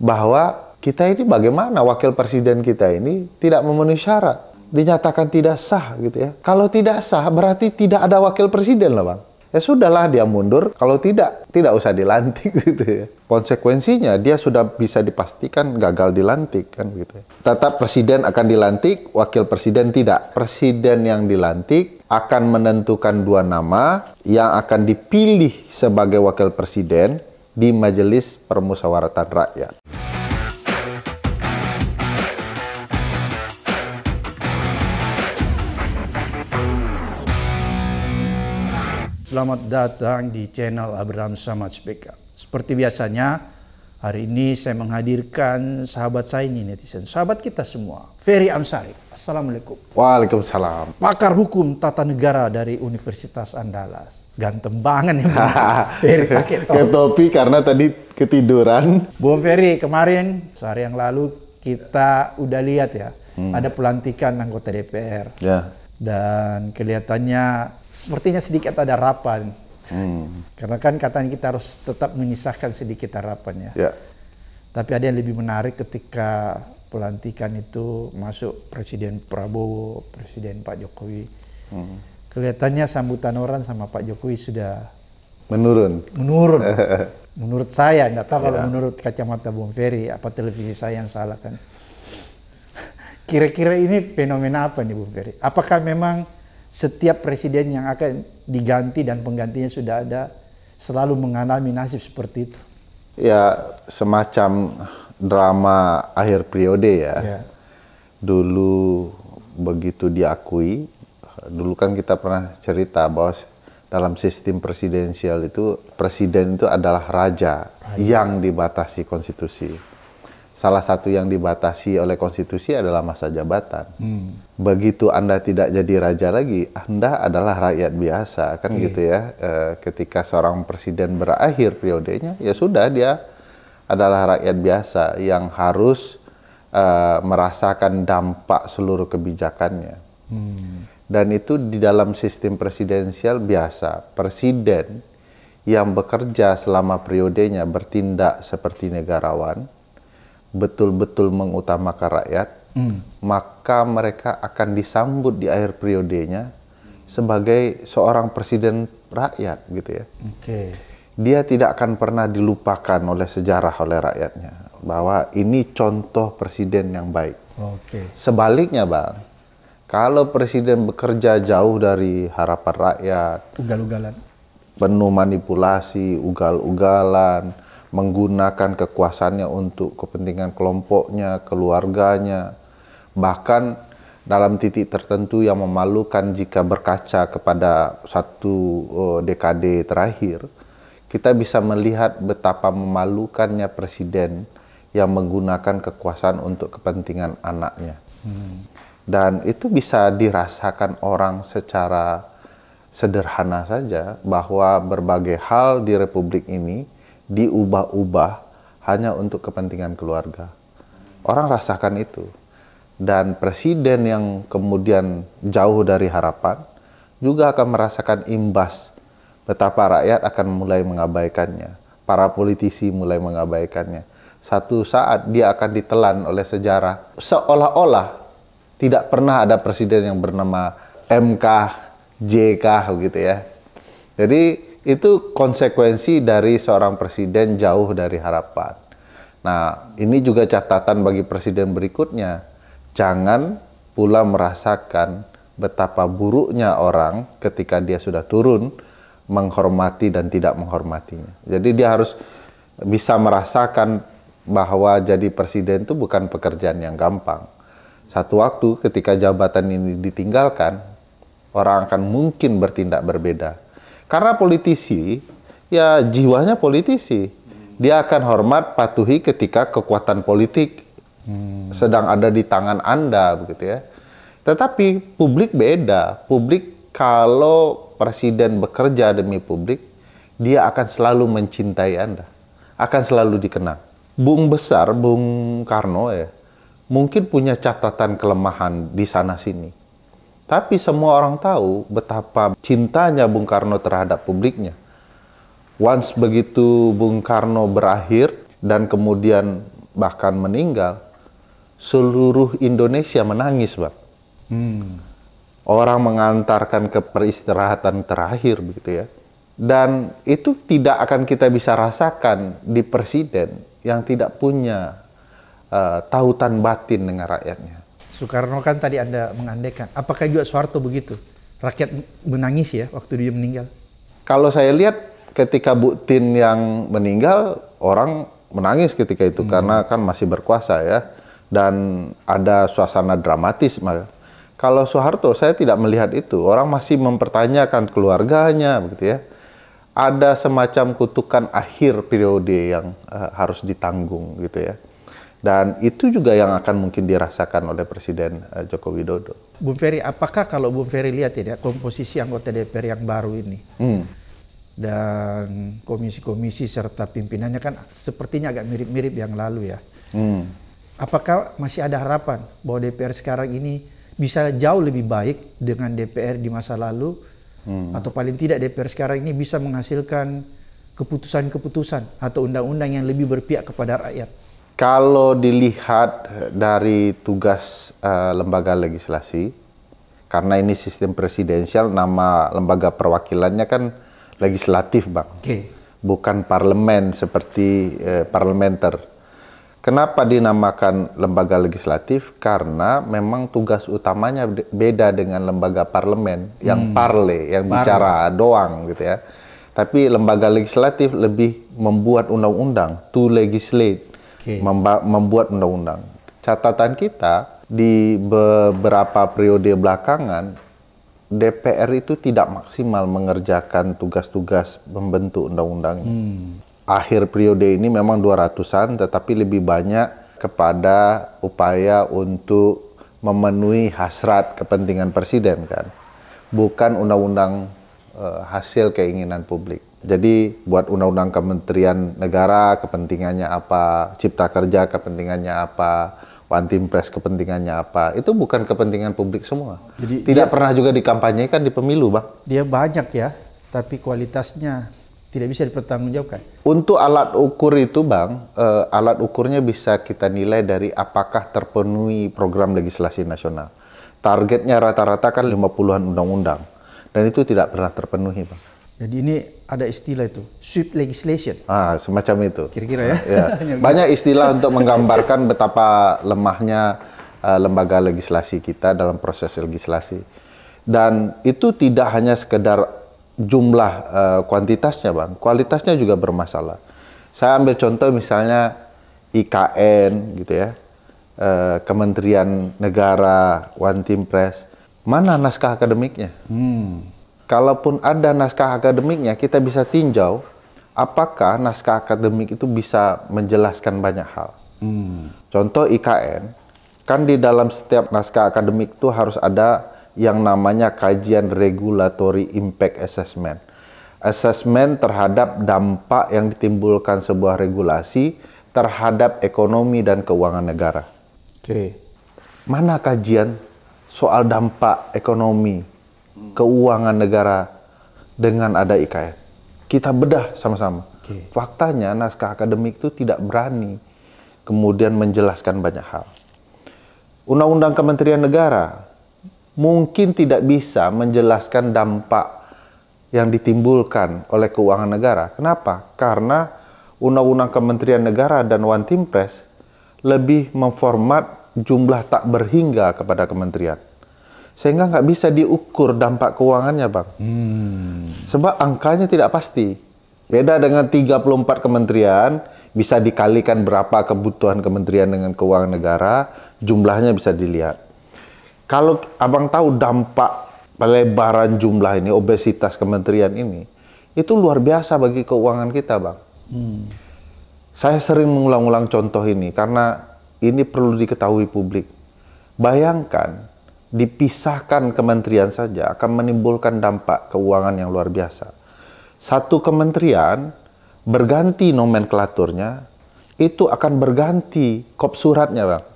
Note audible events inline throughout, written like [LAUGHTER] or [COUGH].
bahwa kita ini bagaimana wakil presiden kita ini tidak memenuhi syarat dinyatakan tidak sah gitu ya. Kalau tidak sah berarti tidak ada wakil presiden lah bang. Ya sudahlah dia mundur. Kalau tidak, tidak usah dilantik [LAUGHS] gitu ya. Konsekuensinya dia sudah bisa dipastikan gagal dilantik kan gitu. Ya. Tetap presiden akan dilantik, wakil presiden tidak. Presiden yang dilantik akan menentukan dua nama yang akan dipilih sebagai wakil presiden di Majelis Permusyawaratan Rakyat. Selamat datang di channel Abraham Samad Speaker. Seperti biasanya, hari ini saya menghadirkan sahabat saya ini netizen, sahabat kita semua, Ferry Amsari. Assalamualaikum. Waalaikumsalam. Pakar Hukum Tata Negara dari Universitas Andalas. Ganteng banget nih [LAUGHS] Ferry pakai topi. topi karena tadi ketiduran. Bung Ferry, kemarin sehari yang lalu kita udah lihat ya, hmm. ada pelantikan anggota DPR. Ya. Dan kelihatannya sepertinya sedikit ada harapan. Hmm. Karena kan katanya kita harus tetap menyisahkan sedikit harapannya. Ya. Tapi ada yang lebih menarik ketika pelantikan itu masuk Presiden Prabowo, Presiden Pak Jokowi. Hmm. Kelihatannya sambutan orang sama Pak Jokowi sudah menurun. Menurun. [LAUGHS] menurut saya, nggak tahu ya. kalau menurut kacamata Bung Ferry, apa televisi saya yang salah kan. Kira-kira ini fenomena apa nih Bung Ferry? Apakah memang setiap presiden yang akan diganti dan penggantinya sudah ada selalu mengalami nasib seperti itu? Ya, semacam drama akhir periode ya. Yeah. Dulu begitu diakui, dulu kan kita pernah cerita bahwa dalam sistem presidensial itu presiden itu adalah raja, raja yang dibatasi konstitusi. Salah satu yang dibatasi oleh konstitusi adalah masa jabatan. Hmm. Begitu Anda tidak jadi raja lagi, Anda adalah rakyat biasa, kan okay. Iya. gitu ya. E, ketika seorang presiden berakhir periodenya, ya sudah dia adalah rakyat biasa yang harus uh, merasakan dampak seluruh kebijakannya. Hmm. Dan itu di dalam sistem presidensial biasa, presiden yang bekerja selama periodenya bertindak seperti negarawan, betul-betul mengutamakan rakyat, hmm. maka mereka akan disambut di akhir periodenya sebagai seorang presiden rakyat gitu ya. Oke. Okay dia tidak akan pernah dilupakan oleh sejarah oleh rakyatnya bahwa ini contoh presiden yang baik. Oke. Sebaliknya, Bang, kalau presiden bekerja jauh dari harapan rakyat, ugal-ugalan, penuh manipulasi, ugal-ugalan, menggunakan kekuasaannya untuk kepentingan kelompoknya, keluarganya, bahkan dalam titik tertentu yang memalukan jika berkaca kepada satu uh, dekade terakhir, kita bisa melihat betapa memalukannya presiden yang menggunakan kekuasaan untuk kepentingan anaknya. Hmm. Dan itu bisa dirasakan orang secara sederhana saja bahwa berbagai hal di republik ini diubah-ubah hanya untuk kepentingan keluarga. Orang rasakan itu. Dan presiden yang kemudian jauh dari harapan juga akan merasakan imbas betapa rakyat akan mulai mengabaikannya. Para politisi mulai mengabaikannya. Satu saat dia akan ditelan oleh sejarah. Seolah-olah tidak pernah ada presiden yang bernama MK, JK gitu ya. Jadi itu konsekuensi dari seorang presiden jauh dari harapan. Nah, ini juga catatan bagi presiden berikutnya. Jangan pula merasakan betapa buruknya orang ketika dia sudah turun menghormati dan tidak menghormatinya. Jadi dia harus bisa merasakan bahwa jadi presiden itu bukan pekerjaan yang gampang. Satu waktu ketika jabatan ini ditinggalkan, orang akan mungkin bertindak berbeda. Karena politisi, ya jiwanya politisi. Dia akan hormat patuhi ketika kekuatan politik hmm. sedang ada di tangan Anda begitu ya. Tetapi publik beda. Publik kalau presiden bekerja demi publik, dia akan selalu mencintai Anda, akan selalu dikenang. Bung besar, Bung Karno ya, mungkin punya catatan kelemahan di sana sini. Tapi semua orang tahu betapa cintanya Bung Karno terhadap publiknya. Once begitu Bung Karno berakhir dan kemudian bahkan meninggal, seluruh Indonesia menangis, Bang. Hmm orang mengantarkan ke peristirahatan terakhir begitu ya. Dan itu tidak akan kita bisa rasakan di presiden yang tidak punya uh, tautan batin dengan rakyatnya. Soekarno kan tadi Anda mengandekan, apakah juga Soeharto begitu? Rakyat menangis ya waktu dia meninggal? Kalau saya lihat ketika Bu Tin yang meninggal, orang menangis ketika itu hmm. karena kan masih berkuasa ya. Dan ada suasana dramatis. Malah kalau Soeharto, saya tidak melihat itu. Orang masih mempertanyakan keluarganya, begitu ya. Ada semacam kutukan akhir periode yang uh, harus ditanggung, gitu ya. Dan itu juga yang akan mungkin dirasakan oleh Presiden uh, Joko Widodo. Bung Ferry, apakah kalau Bung Ferry lihat ya komposisi anggota DPR yang baru ini hmm. dan komisi-komisi serta pimpinannya kan sepertinya agak mirip-mirip yang lalu ya. Hmm. Apakah masih ada harapan bahwa DPR sekarang ini bisa jauh lebih baik dengan DPR di masa lalu hmm. atau paling tidak DPR sekarang ini bisa menghasilkan keputusan-keputusan atau undang-undang yang lebih berpihak kepada rakyat. Kalau dilihat dari tugas uh, lembaga legislasi, karena ini sistem presidensial, nama lembaga perwakilannya kan legislatif, bang, okay. bukan parlemen seperti uh, parlementer. Kenapa dinamakan lembaga legislatif? Karena memang tugas utamanya beda dengan lembaga parlemen yang hmm. parle, yang parle. bicara doang gitu ya. Tapi lembaga legislatif lebih membuat undang-undang, to legislate, okay. membuat undang-undang. Catatan kita di beberapa periode belakangan DPR itu tidak maksimal mengerjakan tugas-tugas membentuk undang-undangnya. Hmm akhir periode ini memang 200-an tetapi lebih banyak kepada upaya untuk memenuhi hasrat kepentingan presiden kan. Bukan undang-undang uh, hasil keinginan publik. Jadi buat undang-undang kementerian negara kepentingannya apa, cipta kerja kepentingannya apa, one press kepentingannya apa, itu bukan kepentingan publik semua. Jadi tidak dia, pernah juga dikampanyekan di pemilu, Bang. Dia banyak ya, tapi kualitasnya tidak bisa dipertanggungjawabkan. Untuk alat ukur itu, Bang, uh, alat ukurnya bisa kita nilai dari apakah terpenuhi program legislasi nasional. Targetnya rata-rata kan 50-an undang-undang dan itu tidak pernah terpenuhi, Bang. Jadi ini ada istilah itu, sweep legislation. Ah, semacam itu. Kira-kira ya. ya. [LAUGHS] Banyak istilah untuk menggambarkan betapa lemahnya uh, lembaga legislasi kita dalam proses legislasi. Dan itu tidak hanya sekedar jumlah uh, kuantitasnya bang, kualitasnya juga bermasalah. Saya ambil contoh misalnya IKN gitu ya, uh, Kementerian Negara, One Team Press, mana naskah akademiknya? Hmm. Kalaupun ada naskah akademiknya, kita bisa tinjau apakah naskah akademik itu bisa menjelaskan banyak hal. Hmm. Contoh IKN, kan di dalam setiap naskah akademik itu harus ada yang namanya kajian regulatory impact assessment. Assessment terhadap dampak yang ditimbulkan sebuah regulasi terhadap ekonomi dan keuangan negara. Oke. Mana kajian soal dampak ekonomi keuangan negara dengan ada IKN? Kita bedah sama-sama. Faktanya naskah akademik itu tidak berani kemudian menjelaskan banyak hal. Undang-undang Kementerian Negara mungkin tidak bisa menjelaskan dampak yang ditimbulkan oleh keuangan negara. Kenapa? Karena undang-undang Kementerian Negara dan One Team Press lebih memformat jumlah tak berhingga kepada kementerian. Sehingga nggak bisa diukur dampak keuangannya, Bang. Hmm. Sebab angkanya tidak pasti. Beda dengan 34 kementerian, bisa dikalikan berapa kebutuhan kementerian dengan keuangan negara, jumlahnya bisa dilihat. Kalau abang tahu dampak pelebaran jumlah ini, obesitas kementerian ini, itu luar biasa bagi keuangan kita, bang. Hmm. Saya sering mengulang-ulang contoh ini karena ini perlu diketahui publik. Bayangkan dipisahkan kementerian saja akan menimbulkan dampak keuangan yang luar biasa. Satu kementerian berganti nomenklaturnya, itu akan berganti kop suratnya, bang.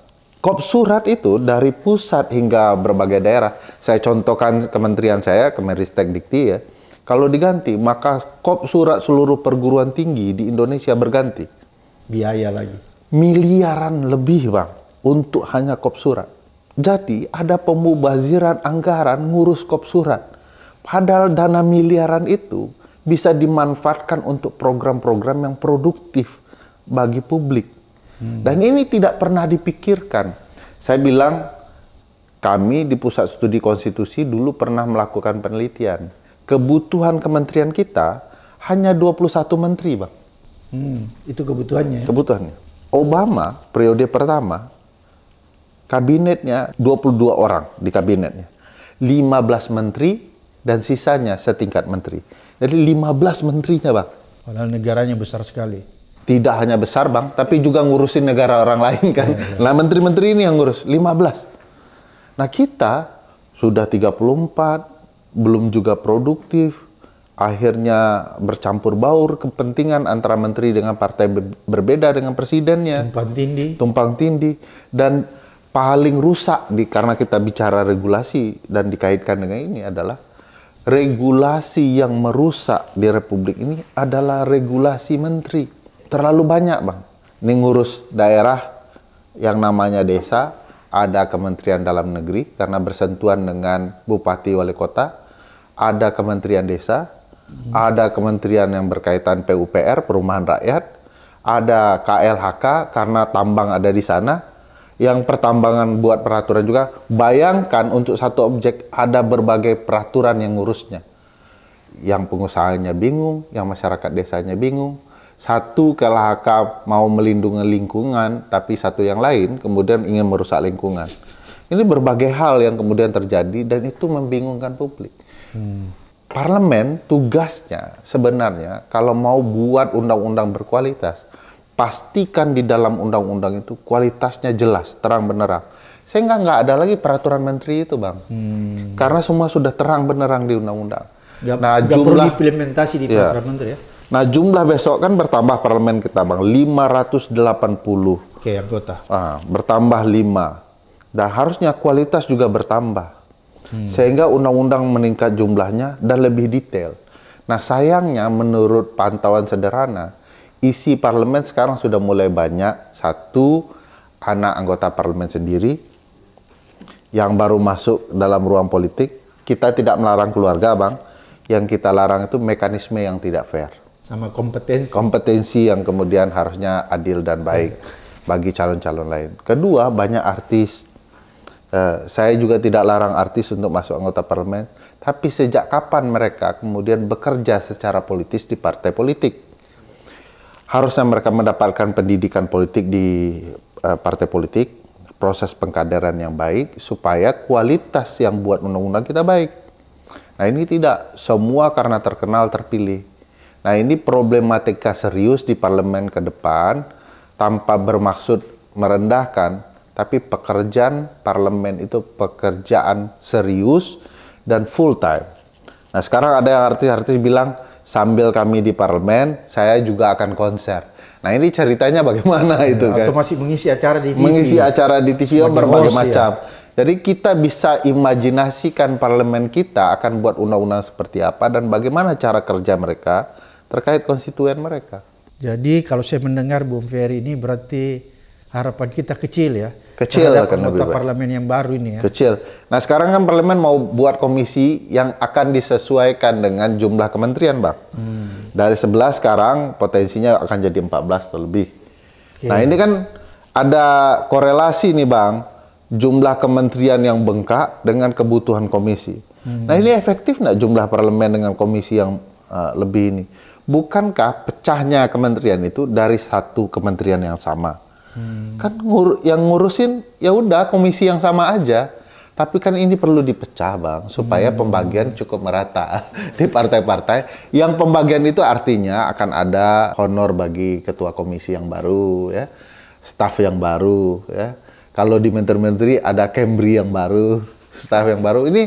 Kop surat itu dari pusat hingga berbagai daerah. Saya contohkan kementerian saya, Meristem Dikti ya. Kalau diganti, maka kop surat seluruh perguruan tinggi di Indonesia berganti. Biaya lagi. Miliaran lebih bang, untuk hanya kop surat. Jadi ada pemubaziran anggaran ngurus kop surat. Padahal dana miliaran itu bisa dimanfaatkan untuk program-program yang produktif bagi publik. Hmm. Dan ini tidak pernah dipikirkan. Saya bilang kami di Pusat Studi Konstitusi dulu pernah melakukan penelitian. Kebutuhan kementerian kita hanya 21 menteri, Bang. Hmm, itu kebutuhannya. Kebutuhannya. Obama periode pertama kabinetnya 22 orang di kabinetnya. 15 menteri dan sisanya setingkat menteri. Jadi 15 menterinya, Bang. Padahal negaranya besar sekali tidak hanya besar bang, tapi juga ngurusin negara orang lain kan. Ya, ya. Nah menteri-menteri ini yang ngurus 15. Nah kita sudah 34, belum juga produktif, akhirnya bercampur baur kepentingan antara menteri dengan partai berbeda dengan presidennya. Tumpang tindih. Tumpang tindih dan paling rusak di karena kita bicara regulasi dan dikaitkan dengan ini adalah regulasi yang merusak di republik ini adalah regulasi menteri terlalu banyak bang. Ini ngurus daerah yang namanya desa, ada Kementerian Dalam Negeri karena bersentuhan dengan Bupati Wali Kota, ada Kementerian Desa, hmm. ada Kementerian yang berkaitan PUPR Perumahan Rakyat, ada KLHK karena tambang ada di sana. Yang pertambangan buat peraturan juga, bayangkan untuk satu objek ada berbagai peraturan yang ngurusnya yang pengusahanya bingung, yang masyarakat desanya bingung, satu KLHK mau melindungi lingkungan, tapi satu yang lain kemudian ingin merusak lingkungan. Ini berbagai hal yang kemudian terjadi dan itu membingungkan publik. Hmm. Parlemen tugasnya sebenarnya kalau mau buat undang-undang berkualitas, pastikan di dalam undang-undang itu kualitasnya jelas, terang benerang. Sehingga nggak ada lagi peraturan menteri itu, Bang. Hmm. Karena semua sudah terang benerang di undang-undang. Gak, nah, gak jumlah implementasi di iya. peraturan ya, menteri ya. Nah, jumlah besok kan bertambah parlemen kita, Bang. 580. Oke, anggota. Nah, bertambah 5. Dan harusnya kualitas juga bertambah. Hmm. Sehingga undang-undang meningkat jumlahnya dan lebih detail. Nah, sayangnya menurut pantauan sederhana, isi parlemen sekarang sudah mulai banyak. Satu, anak anggota parlemen sendiri yang baru masuk dalam ruang politik. Kita tidak melarang keluarga, Bang. Yang kita larang itu mekanisme yang tidak fair sama kompetensi kompetensi yang kemudian harusnya adil dan baik iya. bagi calon-calon lain. Kedua, banyak artis uh, saya juga tidak larang artis untuk masuk anggota parlemen, tapi sejak kapan mereka kemudian bekerja secara politis di partai politik? Harusnya mereka mendapatkan pendidikan politik di uh, partai politik, proses pengkaderan yang baik supaya kualitas yang buat undang-undang kita baik. Nah, ini tidak semua karena terkenal terpilih Nah ini problematika serius di parlemen ke depan tanpa bermaksud merendahkan, tapi pekerjaan parlemen itu pekerjaan serius dan full time. Nah sekarang ada yang artis-artis bilang sambil kami di parlemen, saya juga akan konser. Nah ini ceritanya [LAUGHS] bagaimana iya, itu kan? Atau masih mengisi acara di TV. Mengisi acara di TV yang berbagai ya. macam. Jadi kita bisa imajinasikan parlemen kita akan buat undang-undang seperti apa dan bagaimana cara kerja mereka terkait konstituen mereka. Jadi kalau saya mendengar Bung Ferry ini berarti harapan kita kecil ya. Kecil akan anggota parlemen yang baru ini ya. Kecil. Nah sekarang kan parlemen mau buat komisi yang akan disesuaikan dengan jumlah kementerian bang. Hmm. Dari 11 sekarang potensinya akan jadi 14 atau lebih. Okay. Nah ini kan ada korelasi nih bang jumlah kementerian yang bengkak dengan kebutuhan komisi. Hmm. Nah ini efektif nggak jumlah parlemen dengan komisi yang Eh, lebih ini. Bukankah pecahnya kementerian itu dari satu kementerian yang sama? Hmm. Kan ngur yang ngurusin ya udah komisi yang sama aja. Tapi kan ini perlu dipecah, Bang, supaya hmm. pembagian cukup merata [LAUGHS] di partai-partai. Yang pembagian itu artinya akan ada honor bagi ketua komisi yang baru ya, staf yang baru ya. Kalau di menteri-menteri ada Kembri yang baru, [LAUGHS] staf yang baru. Ini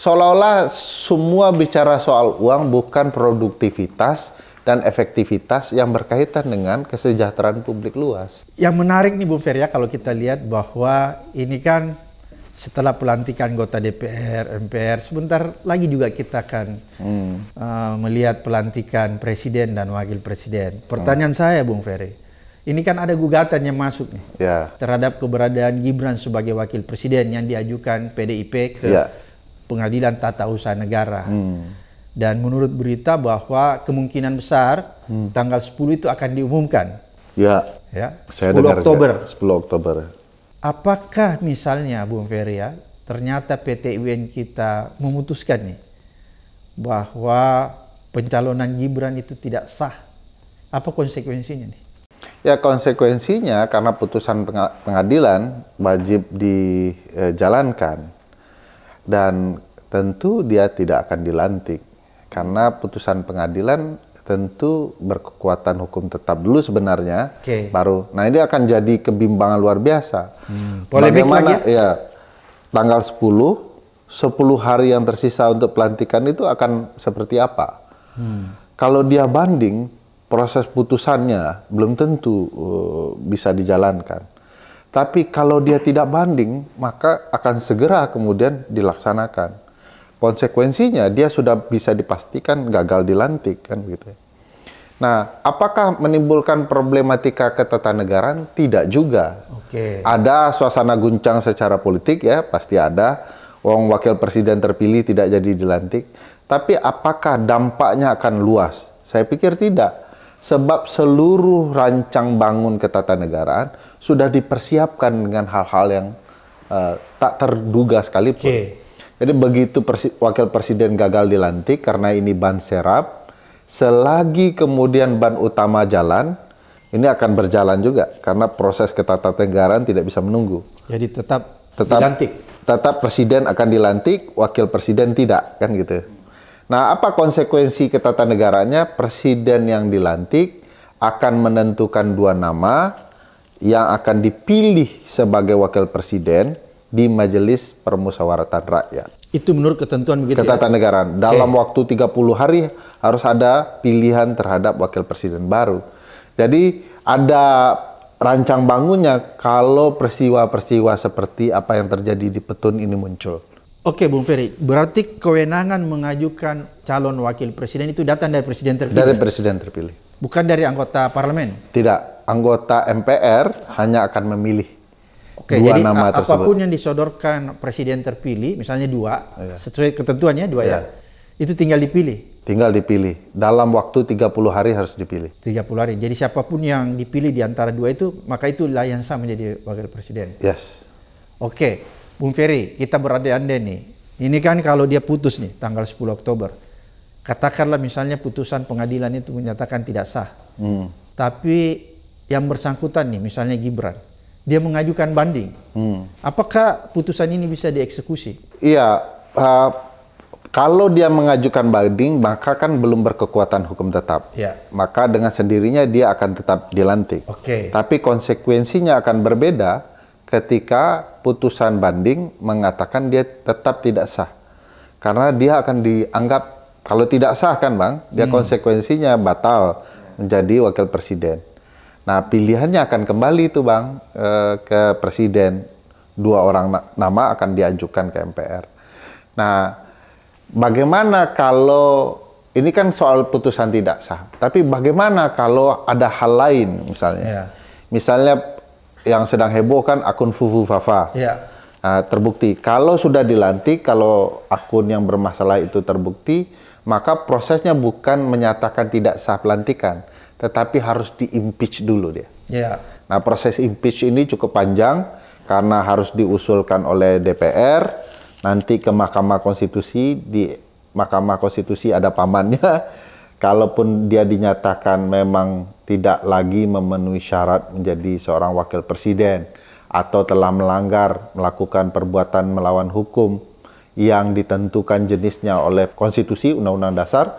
seolah-olah semua bicara soal uang bukan produktivitas dan efektivitas yang berkaitan dengan kesejahteraan publik luas. Yang menarik nih Bung Feria ya, kalau kita lihat bahwa ini kan setelah pelantikan anggota DPR, MPR, sebentar lagi juga kita akan hmm. uh, melihat pelantikan presiden dan wakil presiden. Pertanyaan hmm. saya, Bung Ferry, ini kan ada gugatan yang masuk nih yeah. terhadap keberadaan Gibran sebagai wakil presiden yang diajukan PDIP ke yeah. Pengadilan Tata Usaha Negara. Hmm. Dan menurut berita bahwa kemungkinan besar hmm. tanggal 10 itu akan diumumkan. Ya. Ya. Saya dengar Oktober. 10 Oktober. Apakah misalnya Bung Ferry ya, ternyata PT UN kita memutuskan nih bahwa pencalonan Gibran itu tidak sah. Apa konsekuensinya nih? Ya konsekuensinya karena putusan pengadilan wajib dijalankan. Eh, dan tentu dia tidak akan dilantik karena putusan pengadilan tentu berkekuatan hukum tetap dulu sebenarnya okay. baru nah ini akan jadi kebimbangan luar biasa hmm. Boleh bagaimana lagi? ya iya. tanggal 10 10 hari yang tersisa untuk pelantikan itu akan seperti apa hmm. kalau dia banding proses putusannya belum tentu uh, bisa dijalankan tapi kalau dia tidak banding, maka akan segera kemudian dilaksanakan. Konsekuensinya dia sudah bisa dipastikan gagal dilantik kan gitu. Nah, apakah menimbulkan problematika ketatanegaraan? Tidak juga. Oke. Ada suasana guncang secara politik ya, pasti ada. Wong wakil presiden terpilih tidak jadi dilantik. Tapi apakah dampaknya akan luas? Saya pikir tidak Sebab seluruh rancang bangun ketatanegaraan sudah dipersiapkan dengan hal-hal yang uh, tak terduga sekalipun. Okay. Jadi begitu persi wakil presiden gagal dilantik karena ini ban serap, selagi kemudian ban utama jalan, ini akan berjalan juga karena proses ketatanegaraan tidak bisa menunggu. Jadi tetap, tetap dilantik. Tetap presiden akan dilantik, wakil presiden tidak kan gitu. Nah, apa konsekuensi ketatanegaranya? Presiden yang dilantik akan menentukan dua nama yang akan dipilih sebagai wakil presiden di Majelis permusawaratan Rakyat. Itu menurut ketentuan begitu ya? Ketatanegaraan. Ya? Dalam okay. waktu 30 hari harus ada pilihan terhadap wakil presiden baru. Jadi ada rancang bangunnya kalau peristiwa-peristiwa seperti apa yang terjadi di Petun ini muncul. Oke, Bung Ferry. Berarti kewenangan mengajukan calon wakil presiden itu datang dari presiden terpilih. Dari presiden terpilih. Bukan dari anggota parlemen. Tidak, anggota MPR hanya akan memilih. Oke, dua jadi nama tersebut. apapun yang disodorkan presiden terpilih, misalnya dua, ya. sesuai ketentuannya dua ya. ya, itu tinggal dipilih. Tinggal dipilih. Dalam waktu 30 hari harus dipilih. 30 hari. Jadi siapapun yang dipilih di antara dua itu, maka itu layan sah menjadi wakil presiden. Yes. Oke. Bung Ferry, kita berandai-andai nih. Ini kan kalau dia putus nih tanggal 10 Oktober. Katakanlah misalnya putusan pengadilan itu menyatakan tidak sah. Hmm. Tapi yang bersangkutan nih misalnya Gibran, dia mengajukan banding. Hmm. Apakah putusan ini bisa dieksekusi? Iya, uh, kalau dia mengajukan banding maka kan belum berkekuatan hukum tetap. Ya. Maka dengan sendirinya dia akan tetap dilantik. Oke. Okay. Tapi konsekuensinya akan berbeda ketika putusan banding mengatakan dia tetap tidak sah. Karena dia akan dianggap kalau tidak sah kan Bang, dia hmm. konsekuensinya batal menjadi wakil presiden. Nah, pilihannya akan kembali itu Bang e, ke presiden. Dua orang nama akan diajukan ke MPR. Nah, bagaimana kalau ini kan soal putusan tidak sah, tapi bagaimana kalau ada hal lain misalnya? Yeah. Misalnya yang sedang heboh kan akun Fufu Fafa. Ya. Uh, terbukti. Kalau sudah dilantik, kalau akun yang bermasalah itu terbukti, maka prosesnya bukan menyatakan tidak sah pelantikan, tetapi harus diimpeach dulu dia. Ya. Nah, proses impeach ini cukup panjang karena harus diusulkan oleh DPR, nanti ke Mahkamah Konstitusi di Mahkamah Konstitusi ada pamannya [LAUGHS] kalaupun dia dinyatakan memang tidak lagi memenuhi syarat menjadi seorang wakil presiden atau telah melanggar melakukan perbuatan melawan hukum yang ditentukan jenisnya oleh konstitusi undang-undang dasar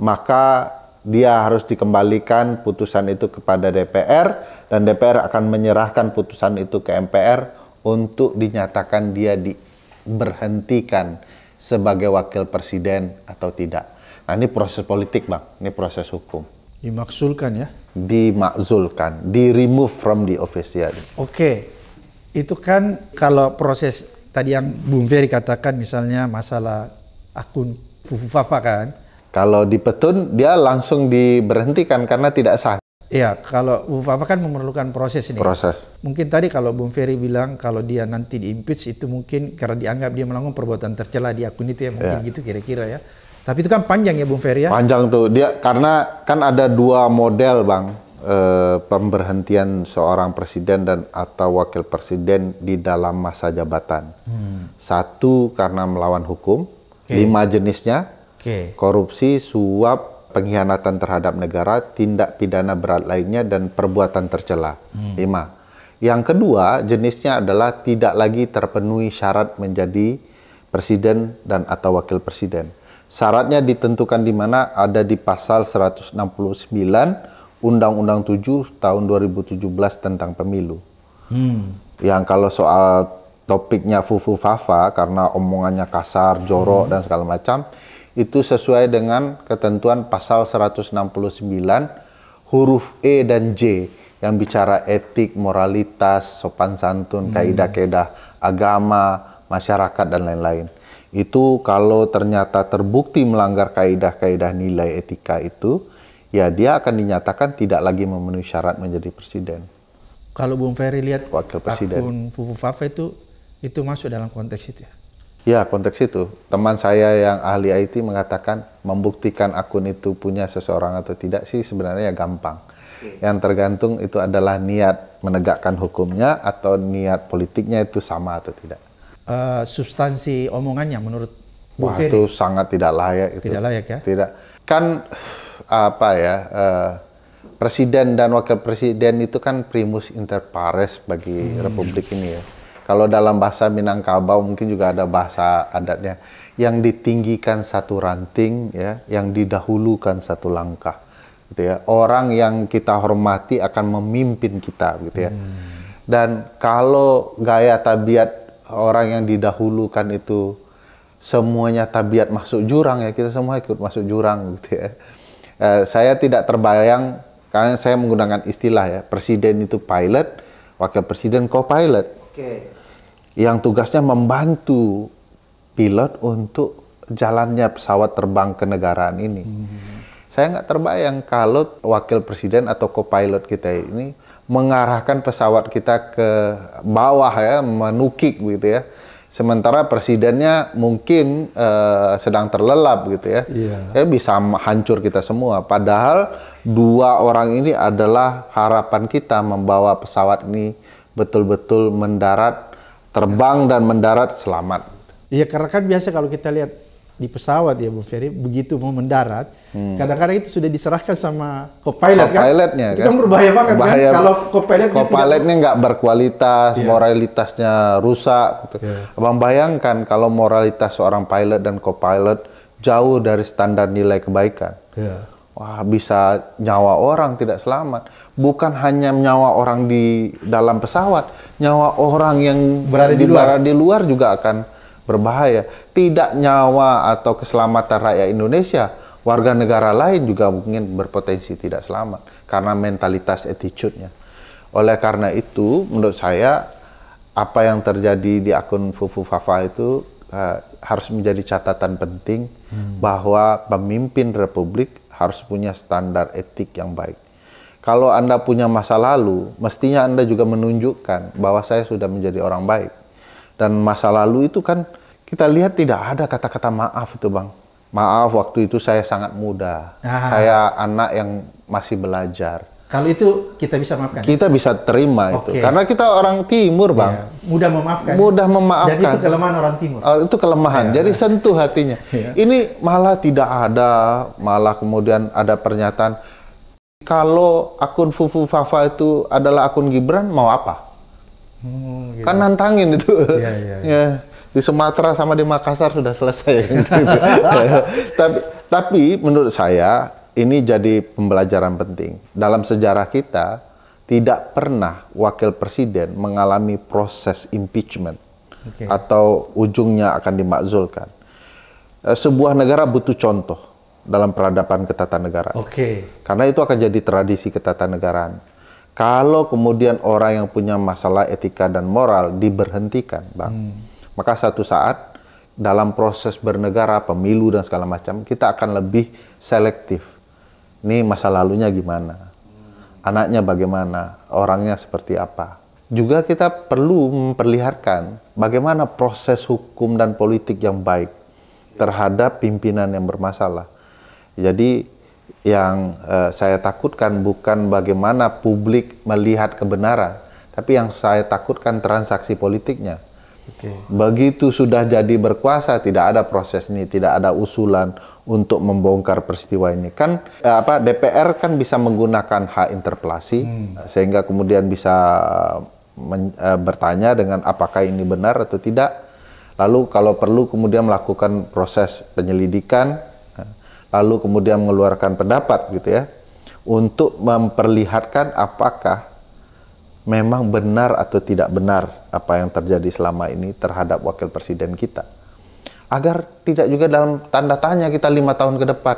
maka dia harus dikembalikan putusan itu kepada DPR dan DPR akan menyerahkan putusan itu ke MPR untuk dinyatakan dia diberhentikan sebagai wakil presiden atau tidak. Nah, ini proses politik, Bang. Ini proses hukum. Dimaksulkan ya? Dimaksulkan, di remove from the office ya. Oke. Okay. Itu kan kalau proses tadi yang Bung Ferry katakan misalnya masalah akun Fufafa kan? Kalau di petun dia langsung diberhentikan karena tidak sah. Iya, kalau Fufu Fafa kan memerlukan proses ini. Proses. Mungkin tadi kalau Bung Ferry bilang kalau dia nanti diimpeach itu mungkin karena dianggap dia melakukan perbuatan tercela di akun itu ya mungkin ya. gitu kira-kira ya. Tapi itu kan panjang ya Bung Ferry ya? Panjang tuh. Dia karena kan ada dua model, Bang. E, pemberhentian seorang presiden dan atau wakil presiden di dalam masa jabatan. Hmm. Satu karena melawan hukum, okay. lima jenisnya. Okay. Korupsi, suap, pengkhianatan terhadap negara, tindak pidana berat lainnya dan perbuatan tercela. Hmm. Lima. Yang kedua, jenisnya adalah tidak lagi terpenuhi syarat menjadi presiden dan atau wakil presiden. Syaratnya ditentukan di mana ada di pasal 169 Undang-Undang 7 tahun 2017 tentang pemilu. Hmm. Yang kalau soal topiknya fufu fafa karena omongannya kasar, jorok hmm. dan segala macam itu sesuai dengan ketentuan pasal 169 huruf E dan J yang bicara etik, moralitas, sopan santun, hmm. kaidah-kaidah agama, masyarakat dan lain-lain itu kalau ternyata terbukti melanggar kaedah-kaedah nilai etika itu, ya dia akan dinyatakan tidak lagi memenuhi syarat menjadi presiden. Kalau Bung Ferry lihat wakil presiden akun Fufu Fafe itu itu masuk dalam konteks itu ya? Ya, konteks itu. Teman saya yang ahli IT mengatakan membuktikan akun itu punya seseorang atau tidak sih sebenarnya ya gampang. Yang tergantung itu adalah niat menegakkan hukumnya atau niat politiknya itu sama atau tidak. Eh, substansi omongannya menurut Bu Wah, Ferry? itu sangat tidak layak itu. Tidak layak ya? Tidak. Kan apa ya, uh, presiden dan wakil presiden itu kan primus inter pares bagi hmm. republik ini ya. Kalau dalam bahasa Minangkabau mungkin juga ada bahasa adatnya yang ditinggikan satu ranting ya, yang didahulukan satu langkah gitu ya. Orang yang kita hormati akan memimpin kita gitu ya. Hmm. Dan kalau gaya tabiat orang yang didahulukan itu semuanya tabiat masuk jurang ya kita semua ikut masuk jurang gitu ya. E, saya tidak terbayang karena saya menggunakan istilah ya presiden itu pilot, wakil presiden co-pilot. Okay. Yang tugasnya membantu pilot untuk jalannya pesawat terbang ke negaraan ini. -hmm. Saya nggak terbayang kalau wakil presiden atau co-pilot kita ini mengarahkan pesawat kita ke bawah ya, menukik gitu ya. Sementara presidennya mungkin uh, sedang terlelap gitu ya. Yeah. Ya bisa hancur kita semua. Padahal dua orang ini adalah harapan kita membawa pesawat ini betul-betul mendarat, terbang dan mendarat selamat. Iya, karena kan biasa kalau kita lihat di pesawat ya Bu Ferry, begitu mau mendarat, kadang hmm. kadang-kadang itu sudah diserahkan sama co-pilot, co-pilot kan? itu kan? kan berbahaya banget kan? Bahaya, kan? Kalau co-pilot co-pilotnya nggak berkualitas, yeah. moralitasnya rusak. Gitu. Yeah. Abang bayangkan kalau moralitas seorang pilot dan co-pilot jauh dari standar nilai kebaikan. Yeah. Wah, bisa nyawa orang tidak selamat. Bukan hanya nyawa orang di dalam pesawat, nyawa orang yang berada di, di di luar juga akan berbahaya. Tidak nyawa atau keselamatan rakyat Indonesia, warga negara lain juga mungkin berpotensi tidak selamat karena mentalitas attitude-nya. Oleh karena itu, menurut saya apa yang terjadi di akun Fufu Fafa itu uh, harus menjadi catatan penting hmm. bahwa pemimpin republik harus punya standar etik yang baik. Kalau Anda punya masa lalu, mestinya Anda juga menunjukkan bahwa saya sudah menjadi orang baik. Dan masa lalu itu kan kita lihat tidak ada kata-kata maaf itu bang. Maaf waktu itu saya sangat muda. Ah. Saya anak yang masih belajar. Kalau itu kita bisa maafkan. Kita bisa terima okay. itu. Karena kita orang timur, Bang. Yeah. mudah memaafkan. Mudah memaafkan. Dan itu kelemahan orang timur. Uh, itu kelemahan. Yeah. Jadi sentuh hatinya. Yeah. Ini malah tidak ada, malah kemudian ada pernyataan kalau akun Fufu Fafa itu adalah akun Gibran, mau apa? Hmm, Kan nantangin itu. yeah, iya, iya. [LAUGHS] yeah. Ya di Sumatera sama di Makassar sudah selesai. [LAUGHS] tapi, tapi menurut saya ini jadi pembelajaran penting. Dalam sejarah kita tidak pernah wakil presiden mengalami proses impeachment okay. atau ujungnya akan dimakzulkan. Eh, sebuah negara butuh contoh dalam peradaban ketatanegaraan. Oke. Okay. Karena itu akan jadi tradisi ketatanegaraan. Kalau kemudian orang yang punya masalah etika dan moral diberhentikan, Bang. Hmm maka satu saat dalam proses bernegara, pemilu dan segala macam, kita akan lebih selektif. Ini masa lalunya gimana? Anaknya bagaimana? Orangnya seperti apa? Juga kita perlu memperlihatkan bagaimana proses hukum dan politik yang baik terhadap pimpinan yang bermasalah. Jadi yang eh, saya takutkan bukan bagaimana publik melihat kebenaran, tapi yang saya takutkan transaksi politiknya. Okay. Begitu sudah jadi berkuasa, tidak ada proses ini, tidak ada usulan untuk membongkar peristiwa ini. Kan eh, apa DPR kan bisa menggunakan hak interpelasi hmm. sehingga kemudian bisa eh, men, eh, bertanya dengan apakah ini benar atau tidak. Lalu kalau perlu kemudian melakukan proses penyelidikan, eh, lalu kemudian mengeluarkan pendapat gitu ya untuk memperlihatkan apakah memang benar atau tidak benar apa yang terjadi selama ini terhadap wakil presiden kita. Agar tidak juga dalam tanda tanya kita lima tahun ke depan.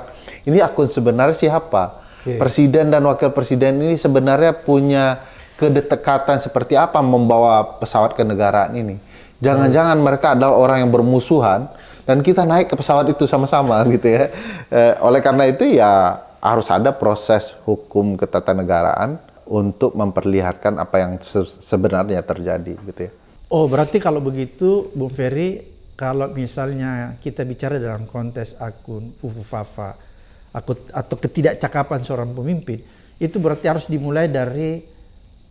Ini akun sebenarnya siapa? Okay. Presiden dan wakil presiden ini sebenarnya punya kedekatan seperti apa membawa pesawat ke negara ini. Jangan-jangan hmm. mereka adalah orang yang bermusuhan dan kita naik ke pesawat itu sama-sama [LAUGHS] gitu ya. Eh, oleh karena itu ya harus ada proses hukum ketatanegaraan untuk memperlihatkan apa yang sebenarnya terjadi gitu ya. Oh, berarti kalau begitu Bu Ferry kalau misalnya kita bicara dalam kontes akun Fufu Fafa atau ketidakcakapan seorang pemimpin itu berarti harus dimulai dari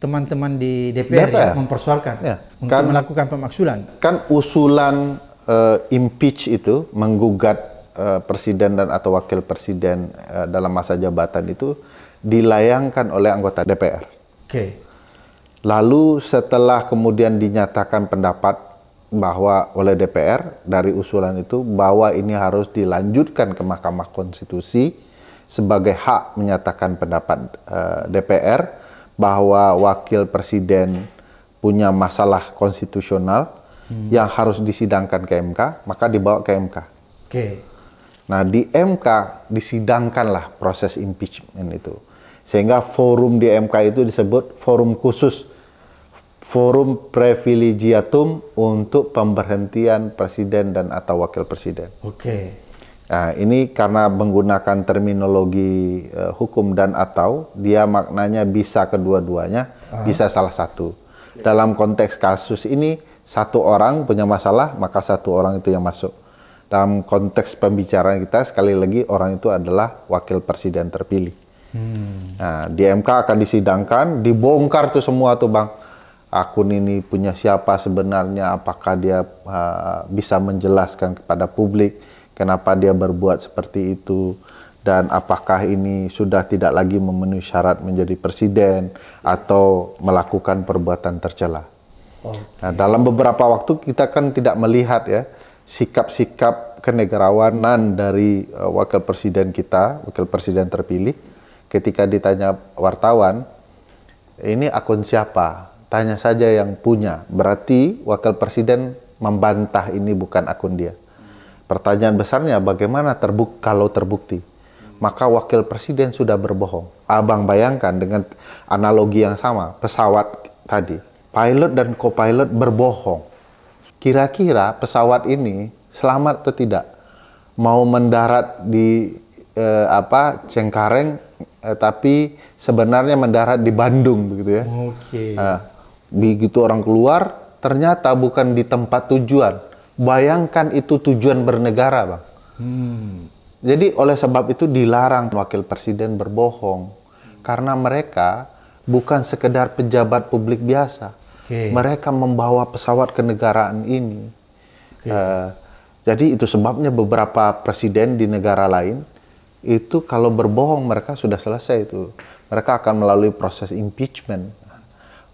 teman-teman di DPR, DPR. Ya, mempersoalkan ya. untuk kan, melakukan pemaksulan. Kan usulan uh, impeach itu menggugat uh, presiden dan atau wakil presiden uh, dalam masa jabatan itu dilayangkan oleh anggota DPR. Oke. Lalu setelah kemudian dinyatakan pendapat bahwa oleh DPR dari usulan itu bahwa ini harus dilanjutkan ke Mahkamah Konstitusi sebagai hak menyatakan pendapat uh, eh, DPR bahwa wakil presiden punya masalah konstitusional hmm. yang harus disidangkan ke MK, maka dibawa ke MK. Oke. Okay. Nah, di MK disidangkanlah proses impeachment itu. Sehingga forum di MK itu disebut forum khusus, forum privilegiatum untuk pemberhentian presiden dan atau wakil presiden. Oke. Okay. Nah, ini karena menggunakan terminologi uh, hukum dan atau, dia maknanya bisa kedua-duanya, uh ah. -huh. bisa salah satu. Dalam konteks kasus ini, satu orang punya masalah, maka satu orang itu yang masuk. Dalam konteks pembicaraan kita, sekali lagi, orang itu adalah wakil presiden terpilih. Hmm. Nah, di MK akan disidangkan, dibongkar tuh semua tuh bang akun ini punya siapa sebenarnya, apakah dia uh, bisa menjelaskan kepada publik kenapa dia berbuat seperti itu dan apakah ini sudah tidak lagi memenuhi syarat menjadi presiden atau melakukan perbuatan tercela. Okay. Nah, dalam beberapa waktu kita kan tidak melihat ya sikap-sikap kenegarawanan dari uh, wakil presiden kita, wakil presiden terpilih ketika ditanya wartawan, ini akun siapa? Tanya saja yang punya. Berarti wakil presiden membantah ini bukan akun dia. Pertanyaan besarnya bagaimana terbuk kalau terbukti? Maka wakil presiden sudah berbohong. Abang bayangkan dengan analogi yang sama, pesawat tadi. Pilot dan co-pilot berbohong. Kira-kira pesawat ini selamat atau tidak? Mau mendarat di eh, apa Cengkareng eh, tapi sebenarnya mendarat di Bandung begitu ya. Oke. Okay. Nah, begitu orang keluar, ternyata bukan di tempat tujuan. Bayangkan itu tujuan bernegara, bang. Hmm. Jadi oleh sebab itu dilarang wakil presiden berbohong hmm. karena mereka bukan sekedar pejabat publik biasa. Okay. Mereka membawa pesawat kenegaraan ini. Okay. Uh, eh, jadi itu sebabnya beberapa presiden di negara lain itu kalau berbohong mereka sudah selesai itu. Mereka akan melalui proses impeachment.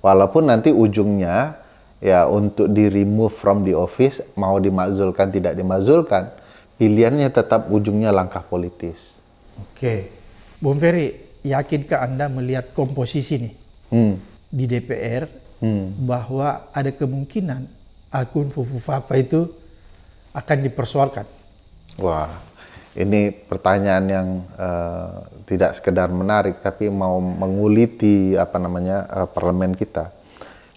Walaupun nanti ujungnya ya untuk di remove from the office mau dimakzulkan tidak dimakzulkan, pilihannya tetap ujungnya langkah politis. Oke. Bung Ferry, yakinkah Anda melihat komposisi nih hmm. di DPR hmm. bahwa ada kemungkinan akun Fufu Fafa itu akan dipersoalkan? Wah, ini pertanyaan yang uh, tidak sekedar menarik tapi mau menguliti apa namanya uh, parlemen kita.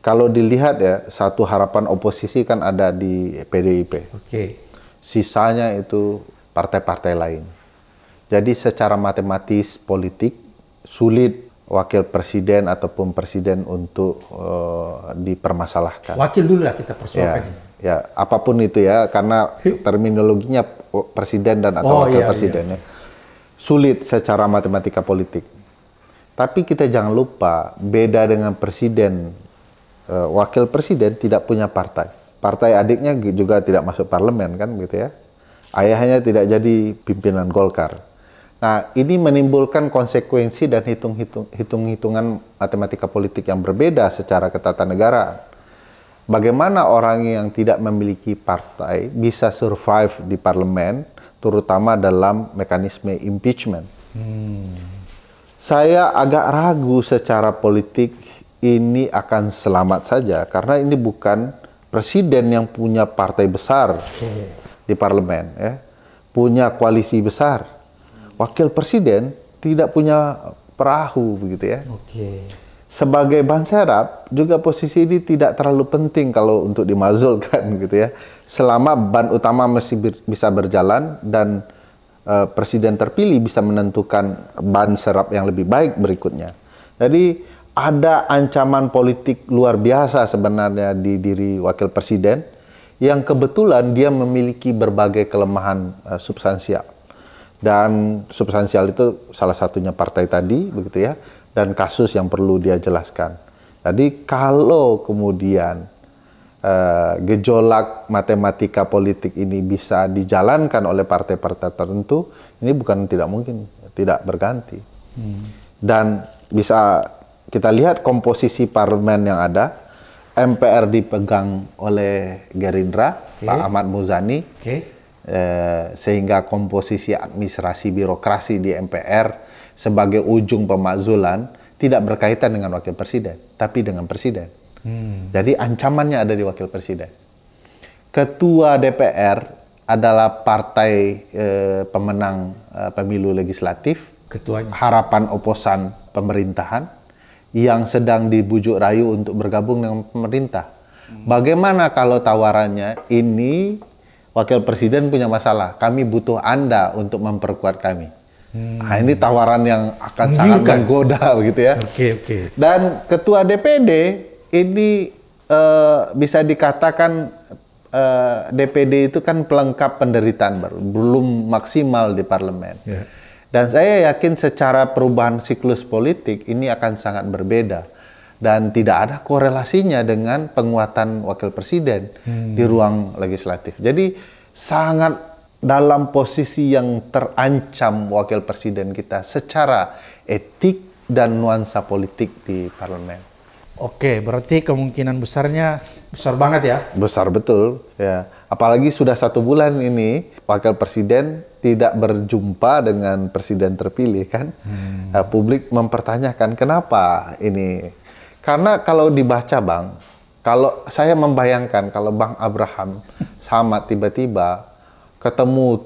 Kalau dilihat ya satu harapan oposisi kan ada di PDIP. Oke. Okay. Sisanya itu partai-partai lain. Jadi secara matematis politik sulit wakil presiden ataupun presiden untuk uh, dipermasalahkan. Wakil dulu lah kita persoalkan. Ya, ya, apapun itu ya karena [LAUGHS] terminologinya Oh, presiden dan atau oh, wakil iya, iya. presidennya. Iya. Sulit secara matematika politik. Tapi kita jangan lupa beda dengan presiden, uh, wakil presiden tidak punya partai. Partai adiknya juga tidak masuk parlemen kan gitu ya. Ayahnya tidak jadi pimpinan Golkar. Nah, ini menimbulkan konsekuensi dan hitung-hitungan -hitung, matematika politik yang berbeda secara ketatanegaraan bagaimana orang yang tidak memiliki partai bisa survive di parlemen, terutama dalam mekanisme impeachment. Hmm. Saya agak ragu secara politik ini akan selamat saja karena ini bukan presiden yang punya partai besar di parlemen, ya. punya koalisi besar. Wakil presiden tidak punya perahu begitu ya. Okay sebagai ban serap juga posisi ini tidak terlalu penting kalau untuk dimazulkan [LAUGHS] gitu ya. Selama ban utama masih bisa berjalan dan uh, presiden terpilih bisa menentukan ban serap yang lebih baik berikutnya. Jadi ada ancaman politik luar biasa sebenarnya di diri wakil presiden yang kebetulan dia memiliki berbagai kelemahan uh, substansial. Dan substansial itu salah satunya partai tadi begitu ya dan kasus yang perlu dia jelaskan. Jadi kalau kemudian uh, gejolak matematika politik ini bisa dijalankan oleh partai-partai tertentu, ini bukan tidak mungkin, tidak berganti. Hmm. Dan bisa kita lihat komposisi parlemen yang ada, MPR dipegang oleh Gerindra, okay. Pak Ahmad Muzani, okay. eh, sehingga komposisi administrasi birokrasi di MPR sebagai ujung pemakzulan tidak berkaitan dengan wakil presiden, tapi dengan presiden. Hmm. Jadi ancamannya ada di wakil presiden. Ketua DPR adalah partai eh, pemenang eh, pemilu legislatif, ketuanya harapan oposan pemerintahan yang sedang dibujuk rayu untuk bergabung dengan pemerintah. Hmm. Bagaimana kalau tawarannya ini wakil presiden punya masalah, kami butuh Anda untuk memperkuat kami. Hmm. Nah, ini tawaran yang akan sangat menggoda [LAUGHS] begitu ya. Oke, okay, oke. Okay. Dan ketua DPD ini uh, bisa dikatakan uh, eh, DPD itu kan pelengkap penderitaan baru, belum maksimal di parlemen. Yeah. Dan saya yakin secara perubahan siklus politik ini akan sangat berbeda dan tidak ada korelasinya dengan penguatan wakil presiden hmm. di ruang legislatif. Jadi sangat dalam posisi yang terancam wakil presiden kita secara etik dan nuansa politik di parlemen. Oke, berarti kemungkinan besarnya besar banget ya? Besar betul, ya. Apalagi sudah satu bulan ini wakil presiden tidak berjumpa dengan presiden terpilih kan? Hmm. Nah, publik mempertanyakan kenapa ini? Karena kalau dibaca bang, kalau saya membayangkan kalau Bang Abraham sama tiba-tiba ketemu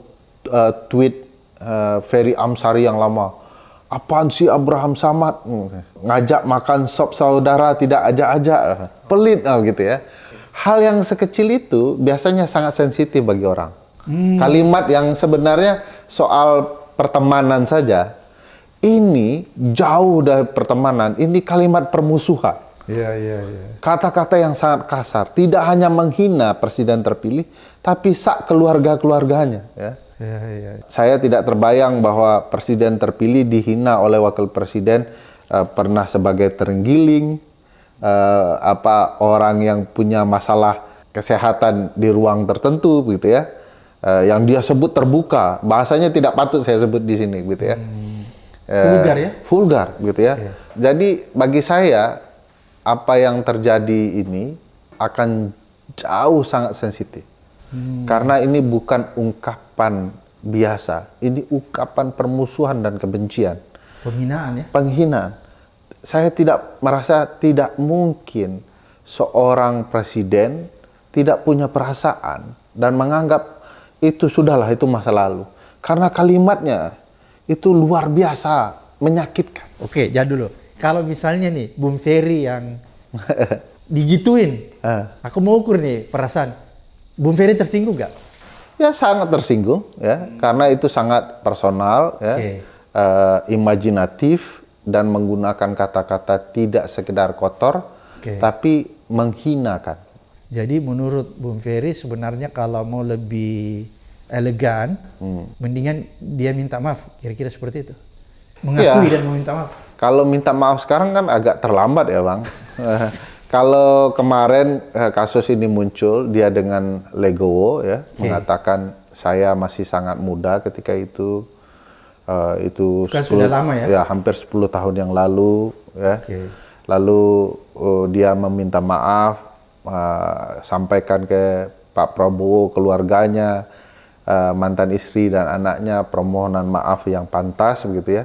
uh, tweet uh, Ferry Amsari yang lama. Apaan sih Abraham Samad? Hmm, ngajak makan sop saudara tidak ajak-ajak. Pelit oh, gitu ya. Hal yang sekecil itu biasanya sangat sensitif bagi orang. Hmm. Kalimat yang sebenarnya soal pertemanan saja, ini jauh dari pertemanan, ini kalimat permusuhan. Iya, iya, iya. Kata-kata yang sangat kasar, tidak hanya menghina presiden terpilih, tapi sak keluarga-keluarganya, ya. Ya, Saya tidak terbayang bahwa presiden terpilih dihina oleh wakil presiden uh, pernah sebagai terenggiling, uh, apa orang yang punya masalah kesehatan di ruang tertentu, gitu ya, uh, yang dia sebut terbuka, bahasanya tidak patut saya sebut di sini, gitu ya. Hmm. vulgar ya? Vulgar, gitu ya. ya. Jadi bagi saya apa yang terjadi ini akan jauh sangat sensitif. Hmm. Karena ini bukan ungkapan biasa, ini ungkapan permusuhan dan kebencian. Penghinaan ya? Penghinaan. Saya tidak merasa tidak mungkin seorang presiden tidak punya perasaan dan menganggap itu sudahlah itu masa lalu. Karena kalimatnya itu luar biasa menyakitkan. Oke, jangan dulu kalau misalnya nih, Bung Ferry yang [LAUGHS] digituin, uh. aku mau ukur nih perasaan. Bung Ferry tersinggung gak? Ya sangat tersinggung ya, hmm. karena itu sangat personal ya, okay. uh, eh, imajinatif dan menggunakan kata-kata tidak sekedar kotor, okay. tapi menghinakan. Jadi menurut Bung Ferry sebenarnya kalau mau lebih elegan, hmm. mendingan dia minta maaf, kira-kira seperti itu. Mengakui ya. dan meminta maaf. Kalau minta maaf sekarang kan agak terlambat ya bang. Eh, kalau kemarin eh, kasus ini muncul, dia dengan Legowo ya okay. mengatakan saya masih sangat muda ketika itu. Uh, itu 10, sudah lama ya? Ya hampir 10 tahun yang lalu ya. Okay. Lalu uh, dia meminta maaf, uh, sampaikan ke Pak Prabowo keluarganya, uh, mantan istri dan anaknya permohonan maaf yang pantas begitu ya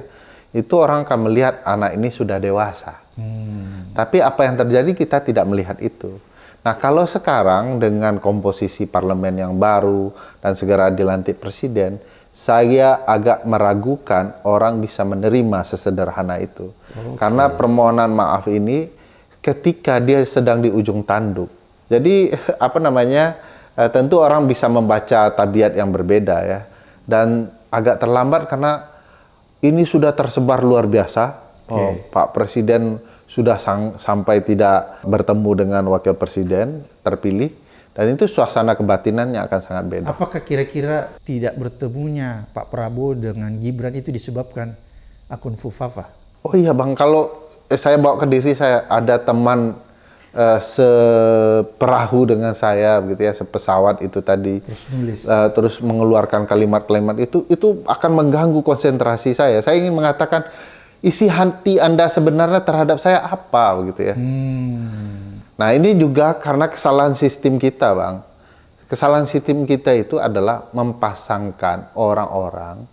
itu orang akan melihat anak ini sudah dewasa. Hmm. Tapi apa yang terjadi kita tidak melihat itu. Nah, kalau sekarang dengan komposisi parlemen yang baru dan segera dilantik presiden, saya agak meragukan orang bisa menerima sesederhana itu. Okay. Karena permohonan maaf ini ketika dia sedang di ujung tanduk. Jadi [LAUGHS] apa namanya? Eh, tentu orang bisa membaca tabiat yang berbeda ya. Dan agak terlambat karena ini sudah tersebar luar biasa. Okay. Oh, Pak Presiden sudah sang, sampai tidak bertemu dengan wakil presiden terpilih dan itu suasana kebatinannya akan sangat beda. Apakah kira-kira tidak bertemunya Pak Prabowo dengan Gibran itu disebabkan akun Fufafa? Oh iya Bang, kalau eh, saya bawa ke diri saya ada teman uh, seperahu dengan saya gitu ya sepesawat itu tadi terus, Uh, terus mengeluarkan kalimat-kalimat itu itu akan mengganggu konsentrasi saya saya ingin mengatakan isi hati anda sebenarnya terhadap saya apa gitu ya hmm. nah ini juga karena kesalahan sistem kita bang kesalahan sistem kita itu adalah mempasangkan orang-orang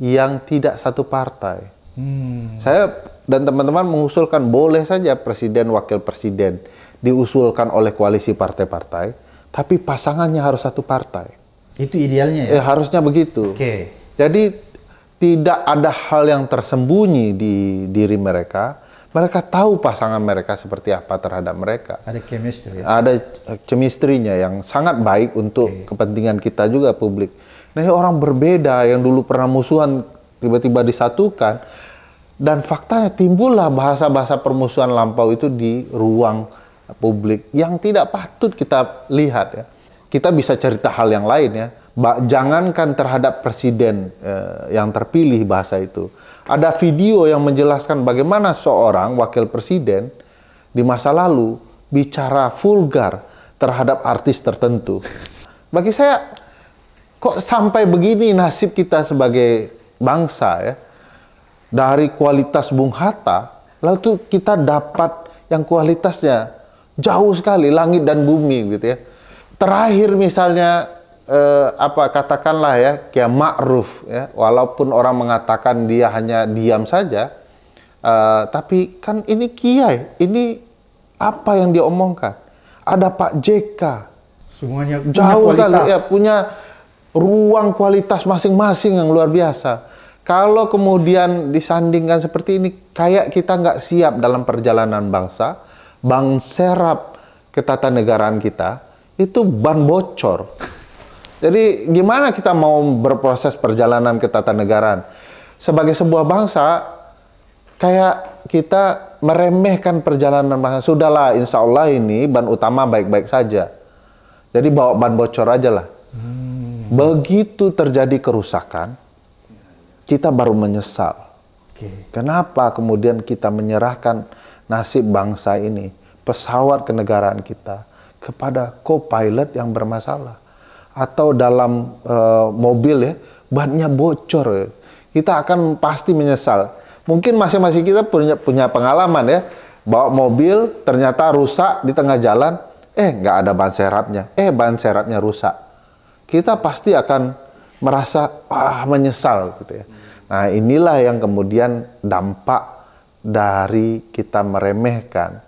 yang tidak satu partai hmm. saya dan teman-teman mengusulkan boleh saja presiden wakil presiden diusulkan oleh koalisi partai-partai, tapi pasangannya harus satu partai. Itu idealnya ya? Eh, harusnya begitu. Oke. Okay. Jadi tidak ada hal yang tersembunyi di diri mereka. Mereka tahu pasangan mereka seperti apa terhadap mereka. Ada chemistry. Ya? Ada chemistry-nya yang sangat baik untuk okay. kepentingan kita juga publik. Nah, orang berbeda yang dulu pernah musuhan tiba-tiba disatukan dan faktanya timbullah bahasa-bahasa permusuhan lampau itu di ruang publik yang tidak patut kita lihat ya. Kita bisa cerita hal yang lain ya. Ba jangankan terhadap presiden eh, yang terpilih bahasa itu. Ada video yang menjelaskan bagaimana seorang wakil presiden di masa lalu bicara vulgar terhadap artis tertentu. Bagi saya kok sampai begini nasib kita sebagai bangsa ya. Dari kualitas Bung Hatta lalu kita dapat yang kualitasnya Jauh sekali langit dan bumi gitu ya. Terakhir misalnya eh, apa katakanlah ya Kiai Ma'ruf ya, walaupun orang mengatakan dia hanya diam saja, eh, tapi kan ini Kiai, ini apa yang dia omongkan? Ada Pak JK. Semuanya punya jauh sekali ya punya ruang kualitas masing-masing yang luar biasa. Kalau kemudian disandingkan seperti ini, kayak kita nggak siap dalam perjalanan bangsa, bank serap ketatanegaraan kita itu ban bocor. Jadi gimana kita mau berproses perjalanan ketatanegaraan? Sebagai sebuah bangsa, kayak kita meremehkan perjalanan bangsa. Sudahlah, insya Allah ini ban utama baik-baik saja. Jadi bawa ban bocor aja lah. Hmm. Begitu terjadi kerusakan, kita baru menyesal. Okay. Kenapa kemudian kita menyerahkan nasib bangsa ini, pesawat kenegaraan kita kepada co-pilot yang bermasalah atau dalam uh, mobil ya bannya bocor. Kita akan pasti menyesal. Mungkin masing-masing kita punya punya pengalaman ya bawa mobil ternyata rusak di tengah jalan, eh nggak ada ban serapnya, eh ban serapnya rusak. Kita pasti akan merasa ah menyesal gitu ya. Nah inilah yang kemudian dampak dari kita meremehkan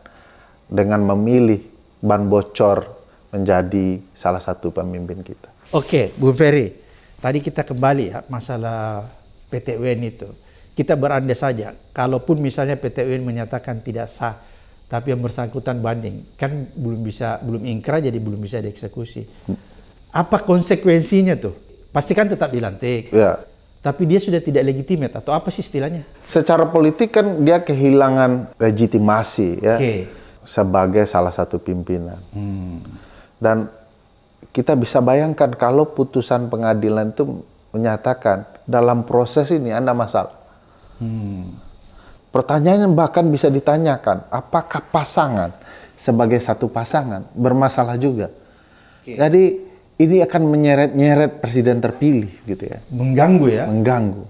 dengan memilih ban bocor menjadi salah satu pemimpin kita. Oke, Bu Ferry, tadi kita kembali ya masalah PT UN itu. Kita berandai saja, kalaupun misalnya PT UN menyatakan tidak sah, tapi yang bersangkutan banding, kan belum bisa, belum ingkrah jadi belum bisa dieksekusi. Hmm. Apa konsekuensinya tuh? Pastikan tetap dilantik. Ya tapi dia sudah tidak legitimate atau apa sih istilahnya? Secara politik kan dia kehilangan legitimasi ya okay. sebagai salah satu pimpinan. Hmm. Dan kita bisa bayangkan kalau putusan pengadilan itu menyatakan dalam proses ini anda masalah. Hmm. Pertanyaannya bahkan bisa ditanyakan apakah pasangan sebagai satu pasangan bermasalah juga. Okay. Jadi ini akan menyeret-nyeret presiden terpilih gitu ya. Mengganggu ya. Mengganggu.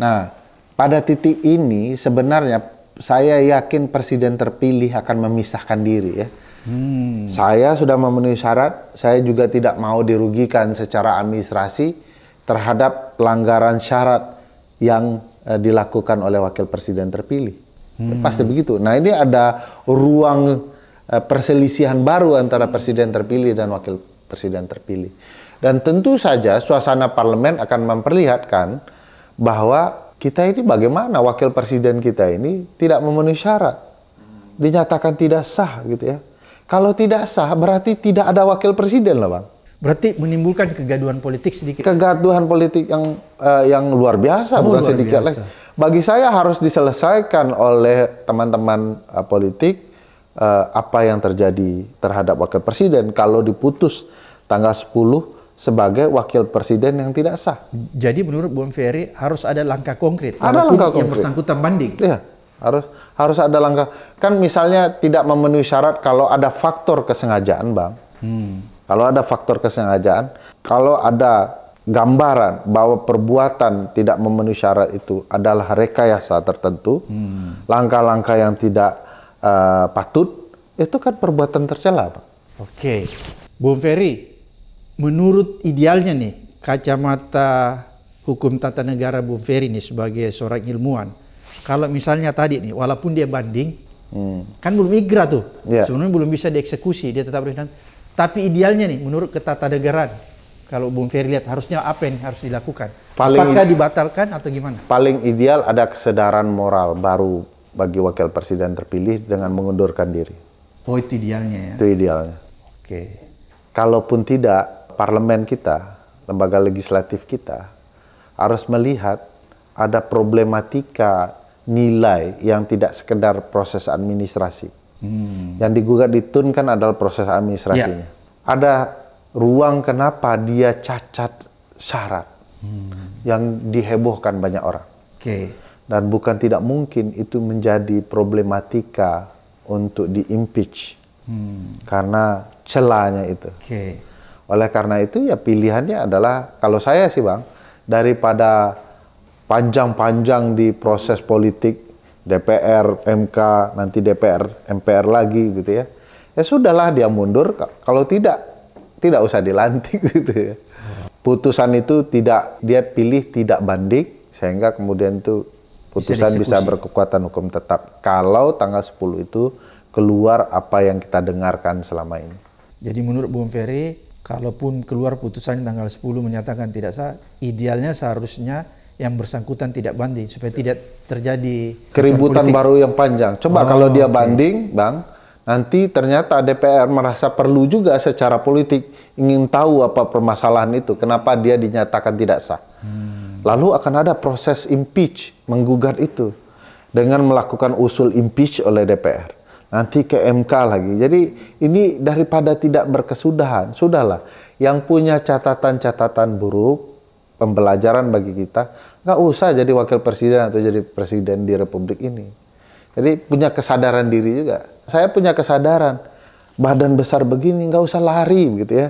Nah, pada titik ini sebenarnya saya yakin presiden terpilih akan memisahkan diri ya. Hmm. Saya sudah memenuhi syarat, saya juga tidak mau dirugikan secara administrasi terhadap pelanggaran syarat yang eh, dilakukan oleh wakil presiden terpilih. Hmm. Pasti begitu. Nah, ini ada ruang eh, perselisihan baru antara presiden terpilih dan wakil presiden terpilih. Dan tentu saja suasana parlemen akan memperlihatkan bahwa kita ini bagaimana wakil presiden kita ini tidak memenuhi syarat. Dinyatakan tidak sah gitu ya. Kalau tidak sah berarti tidak ada wakil presiden lah Bang. Berarti menimbulkan kegaduhan politik sedikit. Kegaduhan politik yang uh, yang luar biasa oh, bukan luar sedikit biasa. lagi. Bagi saya harus diselesaikan oleh teman-teman uh, politik uh, apa yang terjadi terhadap wakil presiden kalau diputus tanggal 10 sebagai wakil presiden yang tidak sah. Jadi menurut Bung Ferry harus ada langkah konkret. Ada langkah yang konkret. bersangkutan banding. Iya, harus harus ada langkah. Kan misalnya tidak memenuhi syarat kalau ada faktor kesengajaan, bang. Hmm. Kalau ada faktor kesengajaan, kalau ada gambaran bahwa perbuatan tidak memenuhi syarat itu adalah rekayasa tertentu, hmm. langkah-langkah hmm. yang tidak Eh, patut, itu kan perbuatan tercela, Pak. Oke. Bung Ferry, menurut idealnya nih, kacamata hukum tata negara Bung Ferry nih sebagai seorang ilmuwan, kalau misalnya tadi nih, walaupun dia banding, hmm. kan belum igra tuh, yeah. sebenarnya belum bisa dieksekusi, dia tetap berhenti. Tapi idealnya nih, menurut ketatanegaraan, kalau Bung Ferry lihat harusnya apa yang harus dilakukan? Paling, Apakah dibatalkan atau gimana? Paling ideal ada kesedaran moral baru bagi wakil presiden terpilih dengan mengundurkan diri. Oh itu idealnya ya? Itu idealnya. Oke. Kalaupun tidak, parlemen kita, lembaga legislatif kita, harus melihat ada problematika nilai yang tidak sekedar proses administrasi. Hmm. Yang digugat TUN kan adalah proses administrasinya. Ya. Ada ruang kenapa dia cacat syarat hmm. yang dihebohkan banyak orang. Oke. Okay dan bukan tidak mungkin itu menjadi problematika untuk impeach hmm. karena celahnya itu. Okay. Oleh karena itu ya pilihannya adalah kalau saya sih bang daripada panjang-panjang di proses politik DPR, MK, nanti DPR, MPR lagi gitu ya. Ya sudahlah dia mundur. Kalau tidak, tidak usah dilantik [LAUGHS] gitu ya. Iya. Putusan itu tidak dia pilih tidak banding sehingga kemudian itu putusan bisa, bisa berkekuatan hukum tetap kalau tanggal 10 itu keluar apa yang kita dengarkan selama ini. Jadi menurut Bung Ferry, kalaupun keluar putusan tanggal 10 menyatakan tidak sah, idealnya seharusnya yang bersangkutan tidak banding supaya tidak terjadi keributan baru yang panjang. Coba oh, kalau dia banding, Bang, nanti ternyata DPR merasa perlu juga secara politik ingin tahu apa permasalahan itu, kenapa dia dinyatakan tidak sah. Hmm. Lalu akan ada proses impeach, menggugat itu dengan melakukan usul impeach oleh DPR. Nanti ke MK lagi. Jadi ini daripada tidak berkesudahan, sudahlah. Yang punya catatan-catatan buruk, pembelajaran bagi kita, nggak usah jadi wakil presiden atau jadi presiden di republik ini. Jadi punya kesadaran diri juga. Saya punya kesadaran, badan besar begini nggak usah lari gitu ya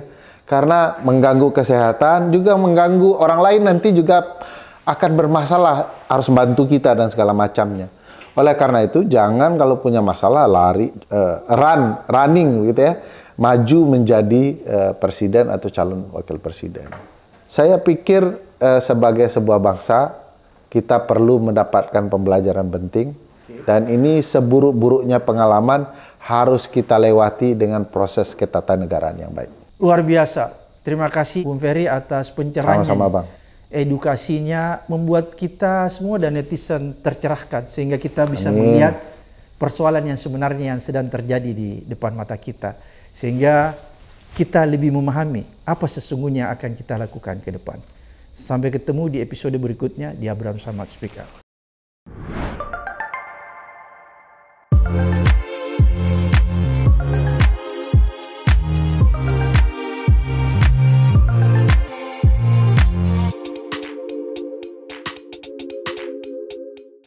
karena mengganggu kesehatan juga mengganggu orang lain nanti juga akan bermasalah harus bantu kita dan segala macamnya. Oleh karena itu jangan kalau punya masalah lari uh, run running gitu ya, maju menjadi uh, presiden atau calon wakil presiden. Saya pikir uh, sebagai sebuah bangsa kita perlu mendapatkan pembelajaran penting dan ini seburuk-buruknya pengalaman harus kita lewati dengan proses ketatanegaraan yang baik. Luar biasa. Terima kasih Bung Ferry atas pencerahannya. Sama-sama Bang. Edukasinya membuat kita semua dan netizen tercerahkan sehingga kita bisa Amin. melihat persoalan yang sebenarnya yang sedang terjadi di depan mata kita. Sehingga kita lebih memahami apa sesungguhnya akan kita lakukan ke depan. Sampai ketemu di episode berikutnya di Abraham Samad Speak Up.